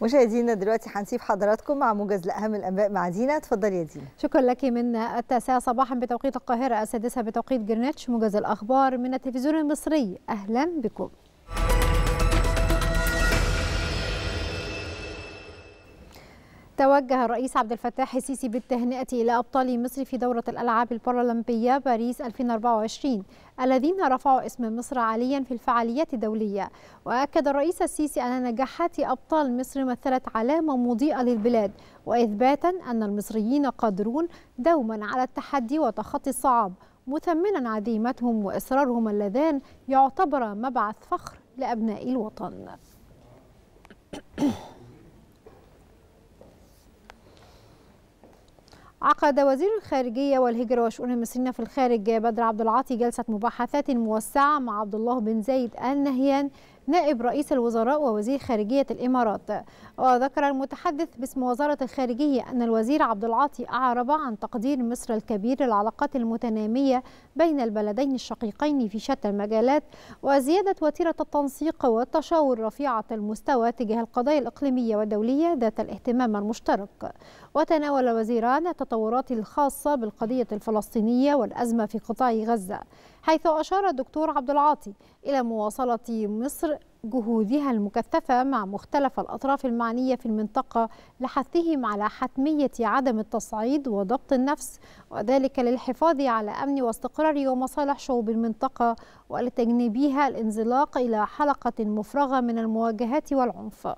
مشاهدينا دلوقتي هنسيب حضراتكم مع موجز لاهم الانباء مع دينا اتفضلي يا دينا شكرا لك من التاسعه صباحا بتوقيت القاهره السادسه بتوقيت جرينتش موجز الاخبار من التلفزيون المصري اهلا بكم توجه الرئيس عبد الفتاح السيسي بالتهنئة إلى أبطال مصر في دورة الألعاب البارالمبية باريس 2024 الذين رفعوا اسم مصر عاليا في الفعاليات الدولية وأكد الرئيس السيسي أن نجاحات أبطال مصر مثلت علامة مضيئة للبلاد وإثباتا أن المصريين قادرون دوما على التحدي وتخطي الصعاب مثمنا عزيمتهم وإصرارهم اللذان يعتبر مبعث فخر لأبناء الوطن عقد وزير الخارجية والهجرة وشؤون المصريين في الخارج بدر عبد العاطي جلسة مباحثات موسعة مع عبد الله بن زايد آل نهيان نائب رئيس الوزراء ووزير خارجية الإمارات وذكر المتحدث باسم وزارة الخارجية أن الوزير عبد العاطي أعرب عن تقدير مصر الكبير للعلاقات المتنامية بين البلدين الشقيقين في شتى المجالات وزيادة وتيرة التنسيق والتشاور رفيعة المستوى تجاه القضايا الإقليمية والدولية ذات الاهتمام المشترك وتناول الوزيران التطورات الخاصة بالقضية الفلسطينية والأزمة في قطاع غزة حيث أشار الدكتور عبد العاطي إلى مواصلة مصر جهودها المكثفة مع مختلف الأطراف المعنية في المنطقة لحثهم على حتمية عدم التصعيد وضبط النفس وذلك للحفاظ على أمن واستقرار ومصالح شعوب المنطقة ولتجنبها الانزلاق إلى حلقة مفرغة من المواجهات والعنف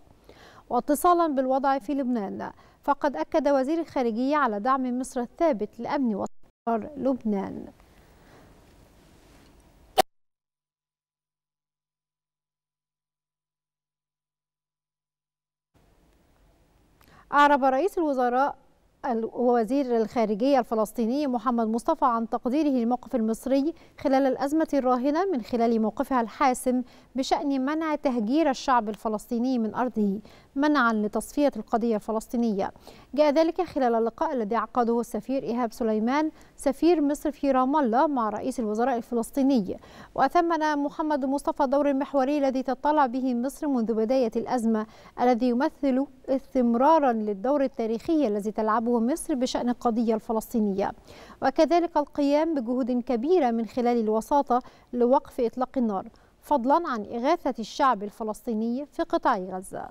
واتصالا بالوضع في لبنان فقد أكد وزير الخارجية على دعم مصر الثابت لأمن واستقرار لبنان أعرب رئيس الوزراء وزير الخارجية الفلسطيني محمد مصطفى عن تقديره للموقف المصري خلال الأزمة الراهنة من خلال موقفها الحاسم بشأن منع تهجير الشعب الفلسطيني من أرضه منعا لتصفية القضية الفلسطينية جاء ذلك خلال اللقاء الذي عقده السفير إيهاب سليمان سفير مصر في رام الله مع رئيس الوزراء الفلسطيني وأثمن محمد مصطفى دور المحوري الذي تطلع به مصر منذ بداية الأزمة الذي يمثل استمرارا للدور التاريخي الذي تلعبه مصر بشأن القضية الفلسطينية وكذلك القيام بجهود كبيرة من خلال الوساطة لوقف إطلاق النار فضلا عن إغاثة الشعب الفلسطيني في قطاع غزة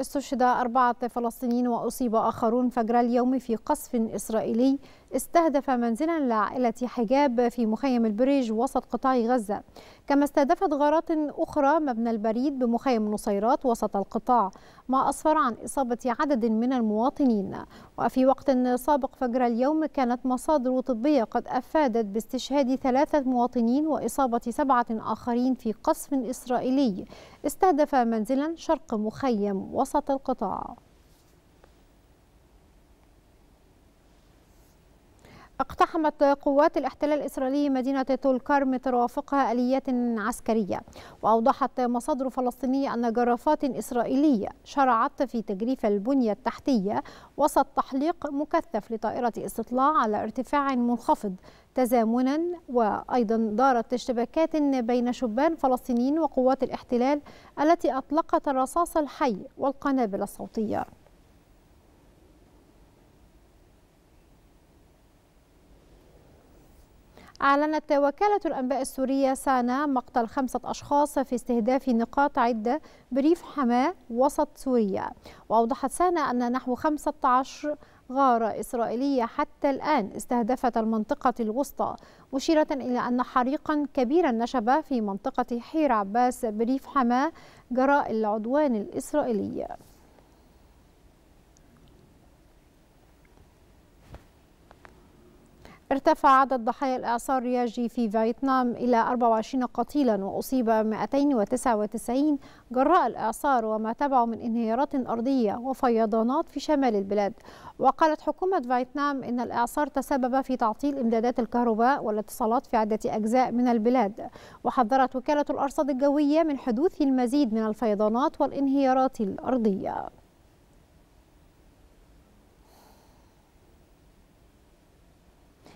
استشهد أربعة فلسطينيين وأصيب آخرون فجر اليوم في قصف إسرائيلي استهدف منزلا لعائلة حجاب في مخيم البريج وسط قطاع غزة كما استهدفت غارات أخرى مبنى البريد بمخيم نصيرات وسط القطاع ما أسفر عن إصابة عدد من المواطنين وفي وقت سابق فجر اليوم كانت مصادر طبية قد أفادت باستشهاد ثلاثة مواطنين وإصابة سبعة آخرين في قصف إسرائيلي استهدف منزلا شرق مخيم وسط القطاع اقتحمت قوات الاحتلال الإسرائيلي مدينة طول كرم ترافقها آليات عسكرية وأوضحت مصادر فلسطينية أن جرافات إسرائيلية شرعت في تجريف البنية التحتية وسط تحليق مكثف لطائرة استطلاع على ارتفاع منخفض تزامنا وأيضا دارت اشتباكات بين شبان فلسطينيين وقوات الاحتلال التي أطلقت الرصاص الحي والقنابل الصوتية أعلنت وكالة الأنباء السورية سانا مقتل خمسة أشخاص في استهداف نقاط عدة بريف حماة وسط سوريا وأوضحت سانا أن نحو 15 غارة إسرائيلية حتى الآن استهدفت المنطقة الوسطى مشيرة إلى أن حريقا كبيرا نشب في منطقة حير عباس بريف حماة جراء العدوان الإسرائيلي ارتفع عدد ضحايا الإعصار رياجي في فيتنام إلى 24 قتيلا وأصيب 299 جراء الإعصار وما تبعه من انهيارات أرضية وفيضانات في شمال البلاد وقالت حكومة فيتنام إن الإعصار تسبب في تعطيل إمدادات الكهرباء والاتصالات في عدة أجزاء من البلاد وحذرت وكالة الأرصاد الجوية من حدوث المزيد من الفيضانات والانهيارات الأرضية